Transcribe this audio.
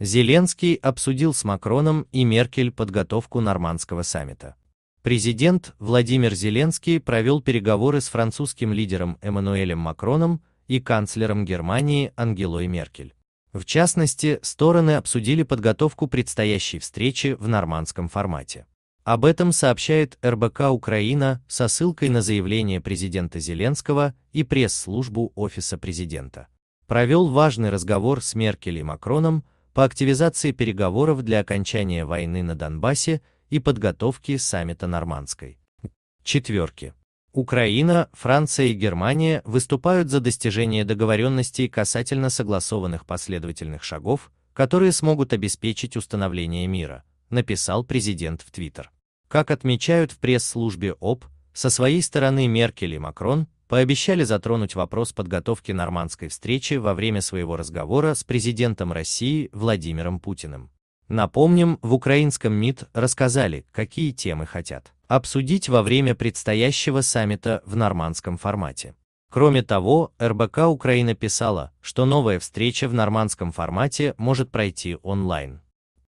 Зеленский обсудил с Макроном и Меркель подготовку нормандского саммита. Президент Владимир Зеленский провел переговоры с французским лидером Эммануэлем Макроном и канцлером Германии Ангелой Меркель. В частности, стороны обсудили подготовку предстоящей встречи в нормандском формате. Об этом сообщает РБК Украина со ссылкой на заявление президента Зеленского и пресс-службу Офиса президента. Провел важный разговор с Меркель и Макроном, по активизации переговоров для окончания войны на Донбассе и подготовки саммита Нормандской. Четверки. Украина, Франция и Германия выступают за достижение договоренностей касательно согласованных последовательных шагов, которые смогут обеспечить установление мира, написал президент в Твиттер. Как отмечают в пресс-службе ОП, со своей стороны Меркель и Макрон пообещали затронуть вопрос подготовки нормандской встречи во время своего разговора с президентом России Владимиром Путиным. Напомним, в украинском МИД рассказали, какие темы хотят обсудить во время предстоящего саммита в нормандском формате. Кроме того, РБК Украина писала, что новая встреча в нормандском формате может пройти онлайн.